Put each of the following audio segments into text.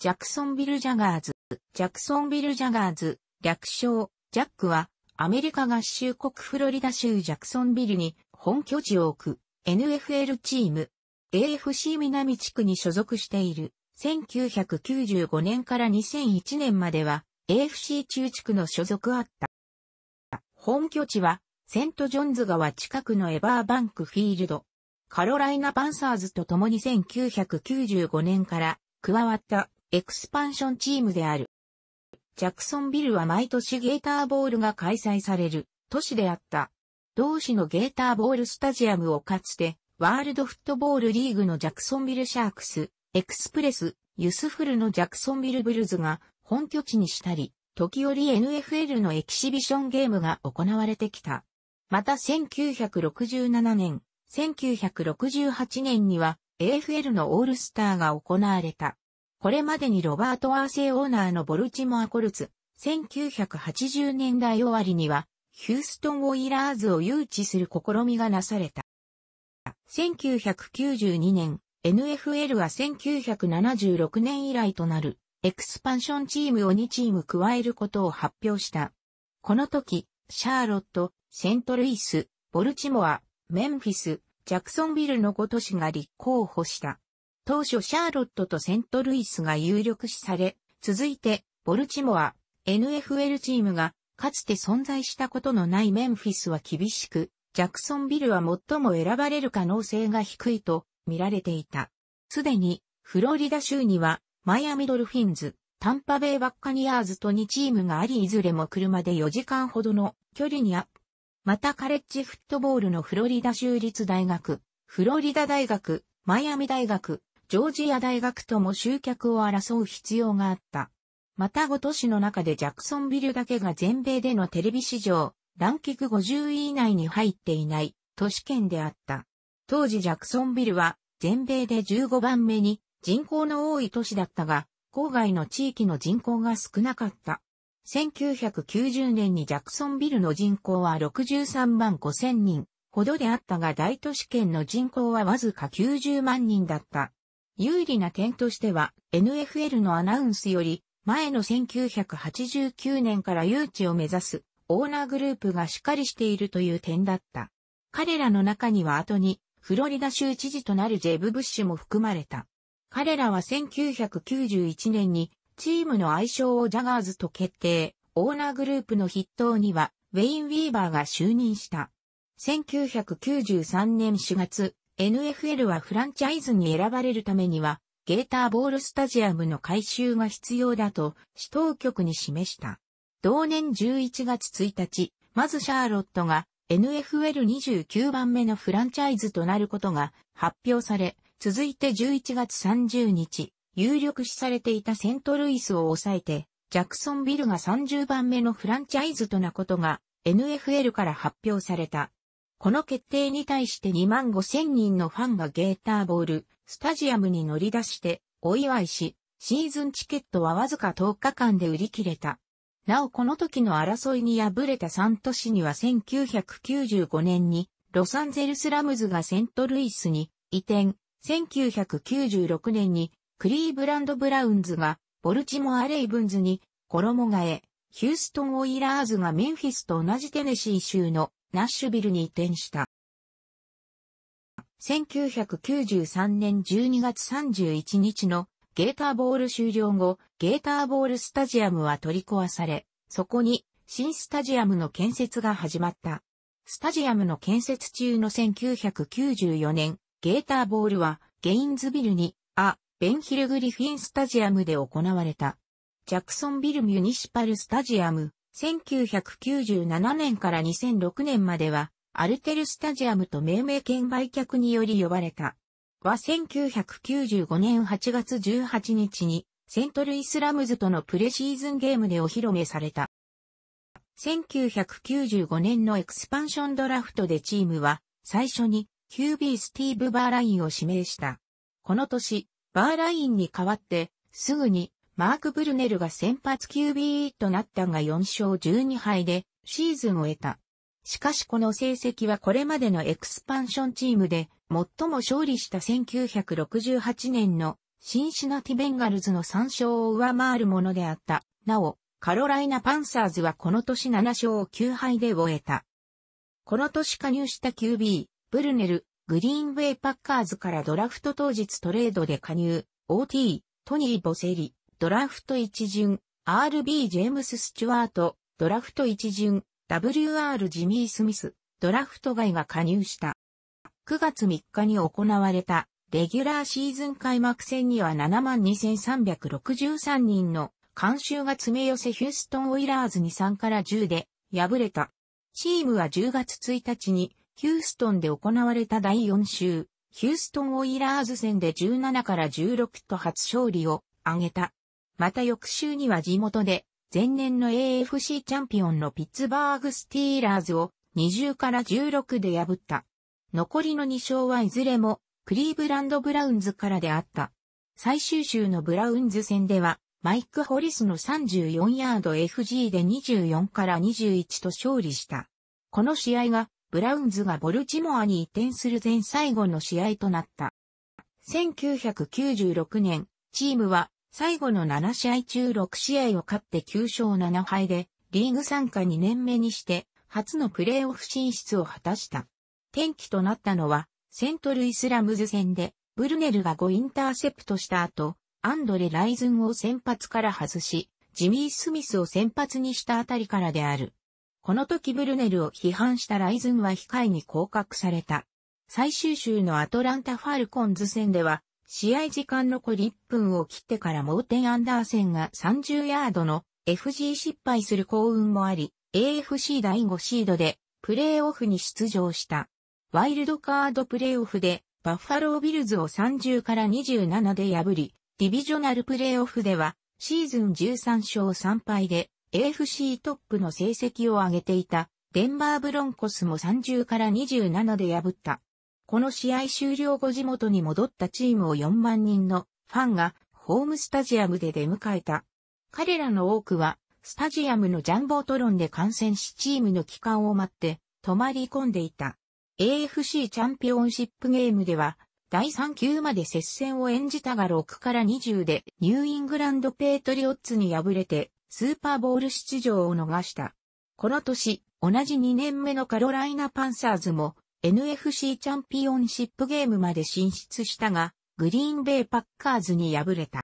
ジャクソンビル・ジャガーズ、ジャクソンビル・ジャガーズ、略称、ジャックは、アメリカ合衆国フロリダ州ジャクソンビルに本拠地を置く NFL チーム、AFC 南地区に所属している。1995年から2001年までは AFC 中地区の所属あった。本拠地はセントジョンズ川近くのエバーバンクフィールド。カロライナパンサーズと共に1995年から加わったエクスパンションチームである。ジャクソンビルは毎年ゲーターボールが開催される都市であった。同市のゲーターボールスタジアムをかつてワールドフットボールリーグのジャクソンビルシャークス、エクスプレス、ユスフルのジャクソンビルブルズが本拠地にしたり、時折 NFL のエキシビションゲームが行われてきた。また1967年、1968年には AFL のオールスターが行われた。これまでにロバート・アーセイオーナーのボルチモア・コルツ、1980年代終わりには、ヒューストン・オイラーズを誘致する試みがなされた。1992年、NFL は1976年以来となる、エクスパンションチームを2チーム加えることを発表した。この時、シャーロット、セントルイス、ボルチモア、メンフィス、ジャクソンビルの5都市が立候補した。当初シャーロットとセントルイスが有力視され、続いて、ボルチモア、NFL チームが、かつて存在したことのないメンフィスは厳しく、ジャクソンビルは最も選ばれる可能性が低いと見られていた。すでに、フロリダ州には、マイアミドルフィンズ、タンパベイバッカニアーズと2チームがあり、いずれも車で4時間ほどの距離にアップ。またカレッジフットボールのフロリダ州立大学、フロリダ大学、マイアミ大学、ジョージア大学とも集客を争う必要があった。またご都市の中でジャクソンビルだけが全米でのテレビ市場、ランキング50位以内に入っていない都市圏であった。当時ジャクソンビルは全米で15番目に人口の多い都市だったが、郊外の地域の人口が少なかった。1990年にジャクソンビルの人口は63万5千人ほどであったが大都市圏の人口はわずか90万人だった。有利な点としては、NFL のアナウンスより、前の1989年から誘致を目指すオーナーグループがしっかりしているという点だった。彼らの中には後にフロリダ州知事となるジェブ・ブッシュも含まれた。彼らは1991年にチームの愛称をジャガーズと決定、オーナーグループの筆頭にはウェイン・ウィーバーが就任した。1993年4月、NFL はフランチャイズに選ばれるためには、ゲーターボールスタジアムの改修が必要だと、市当局に示した。同年11月1日、まずシャーロットが NFL29 番目のフランチャイズとなることが発表され、続いて11月30日、有力視されていたセントルイスを抑えて、ジャクソンビルが30番目のフランチャイズとなことが NFL から発表された。この決定に対して2万5千人のファンがゲーターボール、スタジアムに乗り出してお祝いし、シーズンチケットはわずか10日間で売り切れた。なおこの時の争いに敗れた3都市には1995年にロサンゼルスラムズがセントルイスに移転、1996年にクリーブランドブラウンズがボルチモアレイブンズに衣替え、ヒューストンオイラーズがメンフィスと同じテネシー州のナッシュビルに移転した。1993年12月31日のゲーターボール終了後、ゲーターボールスタジアムは取り壊され、そこに新スタジアムの建設が始まった。スタジアムの建設中の1994年、ゲーターボールはゲインズビルに、ア・ベンヒルグリフィンスタジアムで行われた。ジャクソンビルミュニシパルスタジアム、1997年から2006年までは、アルテルスタジアムと命名権売却により呼ばれた。は1995年8月18日に、セントルイスラムズとのプレシーズンゲームでお披露目された。1995年のエクスパンションドラフトでチームは、最初に QB スティーブ・バーラインを指名した。この年、バーラインに代わって、すぐにマーク・ブルネルが先発 QB となったが4勝12敗でシーズンを得た。しかしこの成績はこれまでのエクスパンションチームで最も勝利した1968年のシンシナティベンガルズの3勝を上回るものであった。なお、カロライナ・パンサーズはこの年7勝9敗で終えた。この年加入した QB、ブルネル、グリーンウェイ・パッカーズからドラフト当日トレードで加入、OT、トニー・ボセリ、ドラフト一巡、RB ジェームス・スチュワート、ドラフト一巡、WR ジミー・スミス、ドラフト外が加入した。9月3日に行われた、レギュラーシーズン開幕戦には72,363人の監修が詰め寄せヒューストン・オイラーズに3から10で敗れた。チームは10月1日にヒューストンで行われた第4週、ヒューストン・オイラーズ戦で17から16と初勝利を挙げた。また翌週には地元で、前年の AFC チャンピオンのピッツバーグスティーラーズを20から16で破った。残りの2勝はいずれもクリーブランド・ブラウンズからであった。最終週のブラウンズ戦では、マイク・ホリスの34ヤード FG で24から21と勝利した。この試合が、ブラウンズがボルチモアに移転する前最後の試合となった。1996年、チームは最後の7試合中6試合を勝って9勝7敗で、リーグ参加2年目にして、初のプレーオフ進出を果たした。転機となったのは、セントルイスラムズ戦で、ブルネルが5インターセプトした後、アンドレ・ライズンを先発から外し、ジミー・スミスを先発にしたあたりからである。この時ブルネルを批判したライズンは控えに降格された。最終週のアトランタ・ファルコンズ戦では、試合時間残り1分を切ってからモーテン・アンダーセンが30ヤードの FG 失敗する幸運もあり、AFC 第5シードでプレーオフに出場した。ワイルドカードプレーオフでバッファロービルズを30から27で破り、ディビジョナルプレーオフではシーズン13勝3敗で AFC トップの成績を上げていたデンバーブロンコスも30から27で破った。この試合終了後地元に戻ったチームを4万人のファンがホームスタジアムで出迎えた。彼らの多くは、スタジアムのジャンボトロンで観戦しチームの帰還を待って、泊まり込んでいた。AFC チャンピオンシップゲームでは、第3級まで接戦を演じたが6から20でニューイングランドペートリオッツに敗れてスーパーボール出場を逃した。この年、同じ2年目のカロライナパンサーズも NFC チャンピオンシップゲームまで進出したが、グリーンベイパッカーズに敗れた。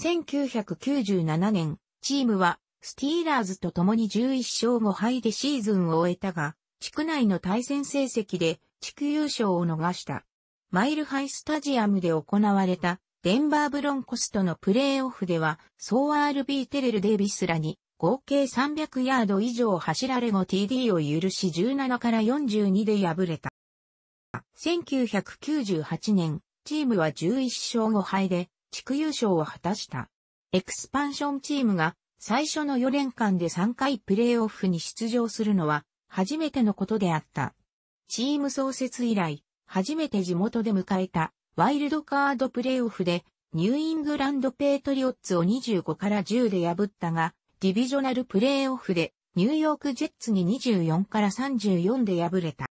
1997年、チームはスティーラーズと共に11勝5敗でシーズンを終えたが、地区内の対戦成績で地区優勝を逃した。マイルハイスタジアムで行われたデンバーブロンコスとのプレーオフでは、ソー RB テレル・デイビスらに合計300ヤード以上走られ後 TD を許し17から42で敗れた。1998年、チームは11勝5敗で地区優勝を果たした。エクスパンションチームが最初の4連間で3回プレーオフに出場するのは初めてのことであった。チーム創設以来、初めて地元で迎えたワイルドカードプレーオフでニューイングランドペイトリオッツを25から10で破ったが、ディビジョナルプレーオフでニューヨークジェッツに24から34で敗れた。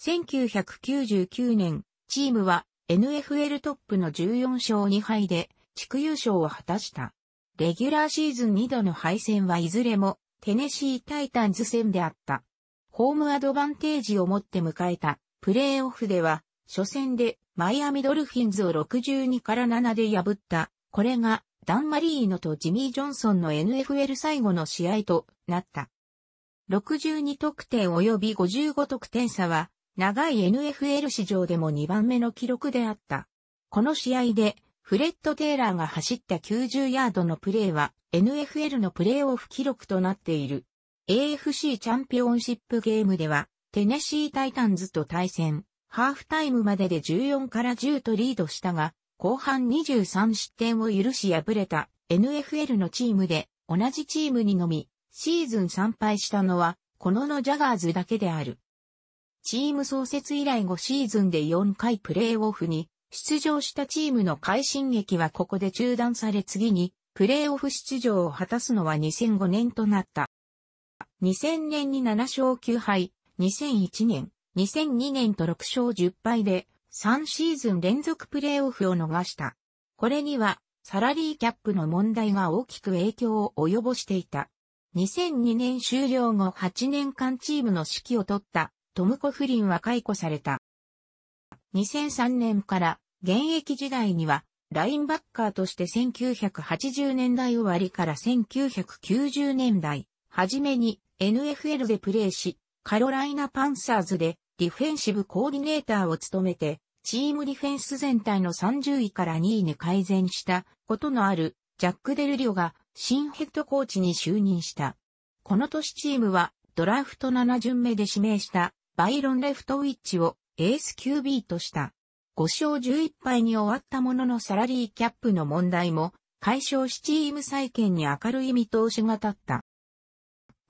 1999年、チームは NFL トップの14勝2敗で地区優勝を果たした。レギュラーシーズン2度の敗戦はいずれもテネシータイタンズ戦であった。ホームアドバンテージを持って迎えたプレーオフでは初戦でマイアミドルフィンズを62から7で破った。これがダン・マリーノとジミー・ジョンソンの NFL 最後の試合となった。62得点及び55得点差は、長い NFL 史上でも2番目の記録であった。この試合で、フレッド・テイラーが走った90ヤードのプレーは、NFL のプレーオフ記録となっている。AFC チャンピオンシップゲームでは、テネシー・タイタンズと対戦、ハーフタイムまでで14から10とリードしたが、後半23失点を許し敗れた NFL のチームで同じチームにのみシーズン3敗したのはこののジャガーズだけである。チーム創設以来5シーズンで4回プレーオフに出場したチームの快進撃はここで中断され次にプレーオフ出場を果たすのは2005年となった。2000年に7勝9敗、2001年、2002年と6勝10敗で3シーズン連続プレーオフを逃した。これには、サラリーキャップの問題が大きく影響を及ぼしていた。2002年終了後8年間チームの指揮を取ったトムコフリンは解雇された。2003年から現役時代にはラインバッカーとして1980年代終わりから1990年代初めに NFL でプレーし、カロライナパンサーズでディフェンシブコーディネーターを務めてチームディフェンス全体の30位から2位に改善したことのあるジャック・デルリオが新ヘッドコーチに就任した。この年チームはドラフト7巡目で指名したバイロン・レフトウィッチをエース QB とした。5勝11敗に終わったもののサラリーキャップの問題も解消しチーム再建に明るい見通しが立った。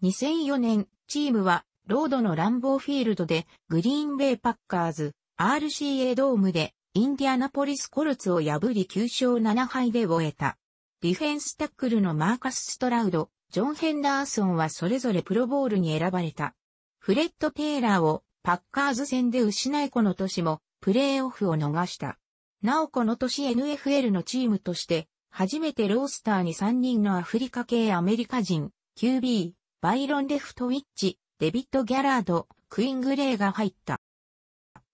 2004年、チームはロードのランボーフィールドでグリーンベイパッカーズ、RCA ドームでインディアナポリスコルツを破り9勝7敗で終えた。ディフェンスタックルのマーカス・ストラウド、ジョン・ヘンダーソンはそれぞれプロボールに選ばれた。フレッド・テイラーをパッカーズ戦で失いこの年もプレーオフを逃した。なおこの年 NFL のチームとして初めてロースターに3人のアフリカ系アメリカ人、QB、バイロン・レフトウィッチ、デビッド・ギャラード、クイングレイが入った。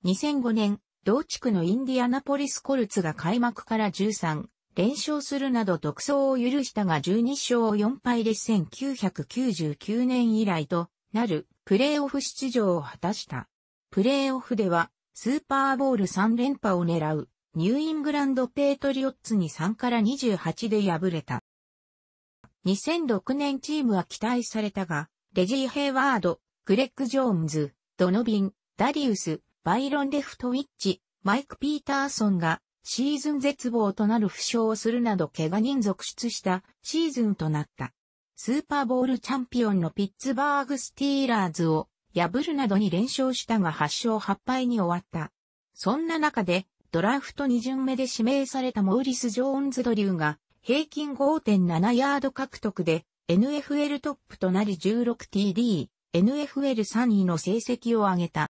2005年、同地区のインディアナポリスコルツが開幕から13、連勝するなど独走を許したが12勝を4敗で1999年以来となるプレーオフ出場を果たした。プレーオフではスーパーボール3連覇を狙うニューイングランドペートリオッツに3から28で敗れた。2006年チームは期待されたが、レジー・ヘイワード、グレッグ・ジョーンズ、ドノビン、ダリウス、バイロン・レフトウィッチ、マイク・ピーターソンがシーズン絶望となる負傷をするなど怪我人続出したシーズンとなった。スーパーボールチャンピオンのピッツバーグ・スティーラーズを破るなどに連勝したが8勝8敗に終わった。そんな中でドラフト2巡目で指名されたモーリス・ジョーンズ・ドリューが平均5.7ヤード獲得で NFL トップとなり 16TD、NFL3 位の成績を上げた。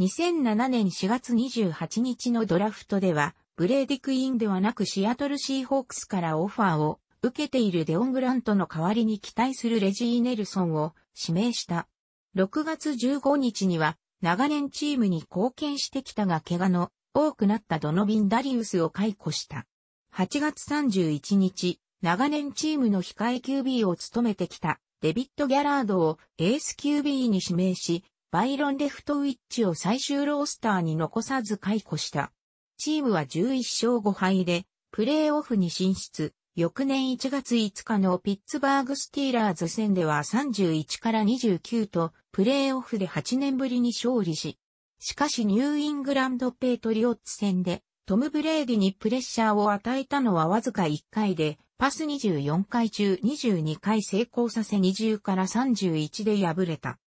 2007年4月28日のドラフトでは、ブレーディクイーンではなくシアトルシーホークスからオファーを受けているデオン・グラントの代わりに期待するレジー・ネルソンを指名した。6月15日には長年チームに貢献してきたが怪我の多くなったドノビン・ダリウスを解雇した。8月31日、長年チームの控え QB を務めてきたデビッド・ギャラードをエース QB に指名し、バイロン・レフトウィッチを最終ロースターに残さず解雇した。チームは11勝5敗で、プレーオフに進出。翌年1月5日のピッツバーグスティーラーズ戦では31から29と、プレーオフで8年ぶりに勝利し、しかしニューイングランドペイトリオッツ戦で、トム・ブレーディにプレッシャーを与えたのはわずか1回で、パス24回中22回成功させ20から31で敗れた。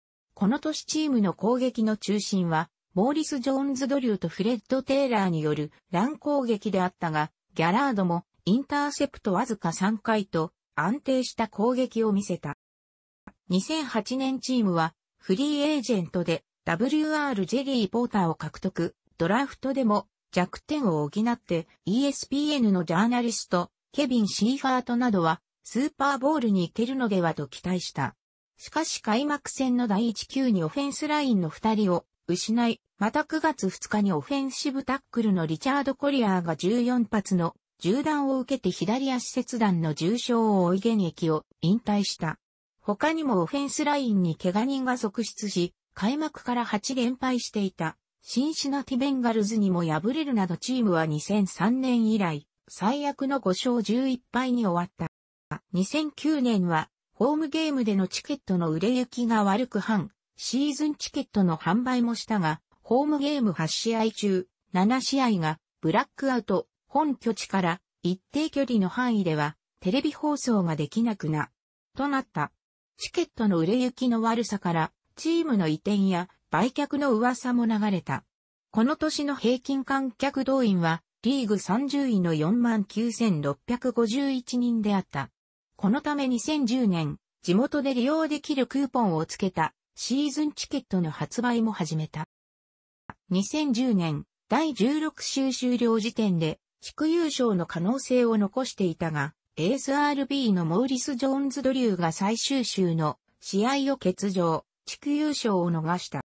この年チームの攻撃の中心は、モーリス・ジョーンズ・ドリューとフレッド・テイラーによる乱攻撃であったが、ギャラードもインターセプトわずか3回と安定した攻撃を見せた。2008年チームはフリーエージェントで WR ジェリー・ポーターを獲得、ドラフトでも弱点を補って ESPN のジャーナリスト、ケビン・シーファートなどはスーパーボールに行けるのではと期待した。しかし開幕戦の第1球にオフェンスラインの2人を失い、また9月2日にオフェンシブタックルのリチャード・コリアーが14発の銃弾を受けて左足切断の重傷を負い現役を引退した。他にもオフェンスラインに怪我人が続出し、開幕から8連敗していた、シンシナティベンガルズにも敗れるなどチームは2003年以来、最悪の5勝11敗に終わった。2009年はホームゲームでのチケットの売れ行きが悪く半、シーズンチケットの販売もしたが、ホームゲーム8試合中、7試合がブラックアウト、本拠地から一定距離の範囲ではテレビ放送ができなくな、となった。チケットの売れ行きの悪さから、チームの移転や売却の噂も流れた。この年の平均観客動員は、リーグ30位の49,651人であった。このため2010年、地元で利用できるクーポンをつけたシーズンチケットの発売も始めた。2010年、第16週終了時点で、地区優勝の可能性を残していたが、ASRB のモーリス・ジョーンズ・ドリューが最終週の試合を欠場、地区優勝を逃した。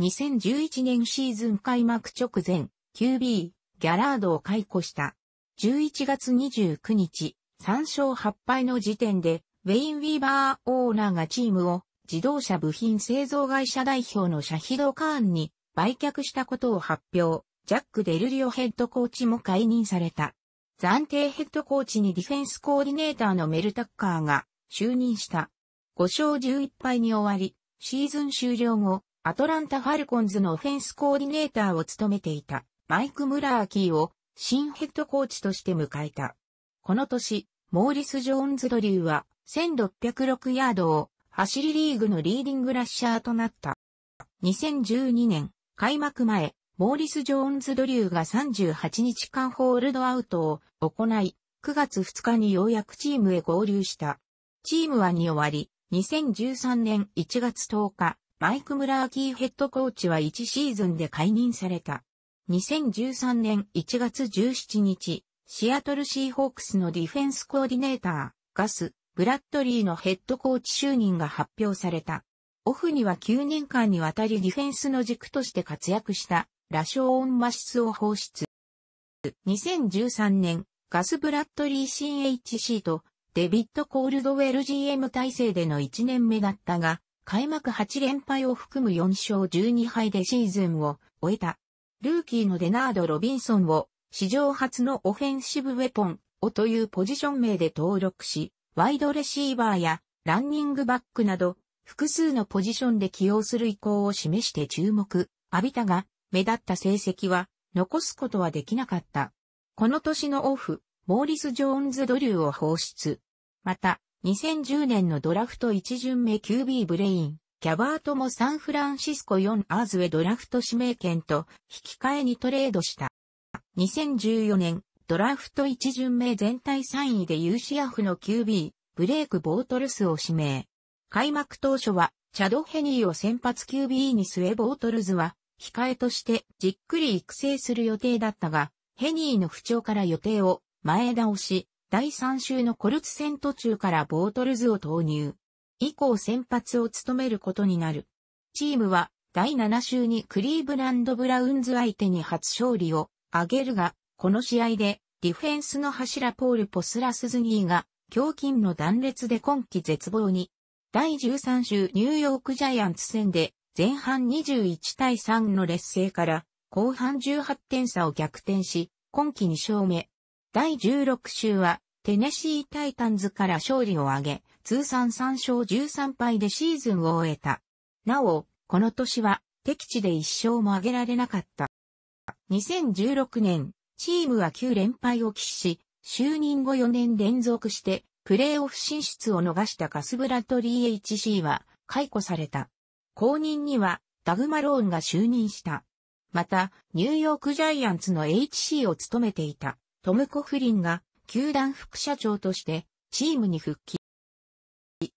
2011年シーズン開幕直前、QB、ギャラードを解雇した。11月29日、3勝8敗の時点で、ウェイン・ウィーバーオーナーがチームを自動車部品製造会社代表のシャヒド・カーンに売却したことを発表。ジャック・デルリオヘッドコーチも解任された。暫定ヘッドコーチにディフェンスコーディネーターのメルタッカーが就任した。5勝11敗に終わり、シーズン終了後、アトランタ・ファルコンズのオフェンスコーディネーターを務めていたマイク・ムラーキーを新ヘッドコーチとして迎えた。この年、モーリス・ジョーンズ・ドリューは1606ヤードを走りリーグのリーディングラッシャーとなった。2012年、開幕前、モーリス・ジョーンズ・ドリューが38日間ホールドアウトを行い、9月2日にようやくチームへ合流した。チームは2終わり、2013年1月10日、マイク・ムラーキーヘッドコーチは1シーズンで解任された。2013年1月17日、シアトルシーホークスのディフェンスコーディネーター、ガス、ブラッドリーのヘッドコーチ就任が発表された。オフには9年間にわたりディフェンスの軸として活躍したラショーン・マシスを放出。2013年、ガス・ブラッドリー CHC とデビッド・コールドウェル GM 体制での1年目だったが、開幕8連敗を含む4勝12敗でシーズンを終えた。ルーキーのデナード・ロビンソンを史上初のオフェンシブウェポンをというポジション名で登録し、ワイドレシーバーやランニングバックなど複数のポジションで起用する意向を示して注目、浴びたが目立った成績は残すことはできなかった。この年のオフ、モーリス・ジョーンズ・ドリューを放出。また、2010年のドラフト1巡目 QB ブレイン、キャバートもサンフランシスコ4アーズへドラフト指名権と引き換えにトレードした。2014年、ドラフト1巡目全体3位で UCF の QB、ブレイク・ボートルスを指名。開幕当初は、チャド・ヘニーを先発 QB に据えボートルズは、控えとしてじっくり育成する予定だったが、ヘニーの不調から予定を前倒し、第3週のコルツ戦途中からボートルズを投入。以降先発を務めることになる。チームは第7週にクリーブランド・ブラウンズ相手に初勝利を挙げるが、この試合で、ディフェンスの柱ポール・ポスラスズニーが、胸筋の断裂で今季絶望に、第13週ニューヨークジャイアンツ戦で、前半21対3の劣勢から、後半18点差を逆転し、今季2勝目。第16週は、テネシータイタンズから勝利を挙げ、通算3勝13敗でシーズンを終えた。なお、この年は、敵地で1勝も挙げられなかった。2016年、チームは9連敗を喫し、就任後4年連続して、プレーオフ進出を逃したカスブラと DHC は解雇された。後任には、ダグマローンが就任した。また、ニューヨークジャイアンツの HC を務めていた、トム・コフリンが、球団副社長として、チームに復帰。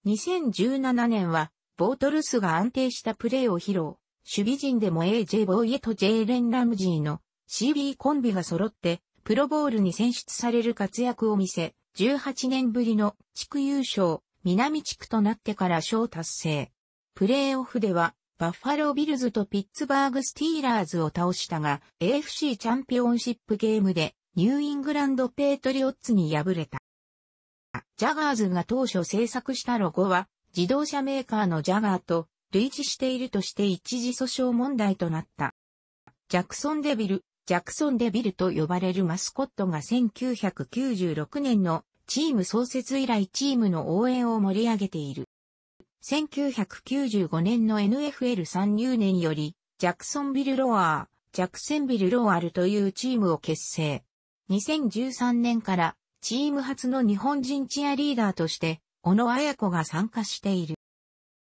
2017年は、ボートルスが安定したプレーを披露。守備陣でも AJ ボーイエと J レン・ラムジーの CB コンビが揃って、プロボールに選出される活躍を見せ、18年ぶりの地区優勝、南地区となってから賞達成。プレーオフでは、バッファロービルズとピッツバーグスティーラーズを倒したが、AFC チャンピオンシップゲームで、ニューイングランドペートリオッツに敗れた。ジャガーズが当初制作したロゴは、自動車メーカーのジャガーと類似しているとして一時訴訟問題となった。ジャクソンデビル、ジャクソンデビルと呼ばれるマスコットが1996年のチーム創設以来チームの応援を盛り上げている。1995年の NFL 参入年より、ジャクソンビル・ロアー、ジャクセンビル・ロアルというチームを結成。2013年からチーム初の日本人チアリーダーとして、小野彩子が参加している。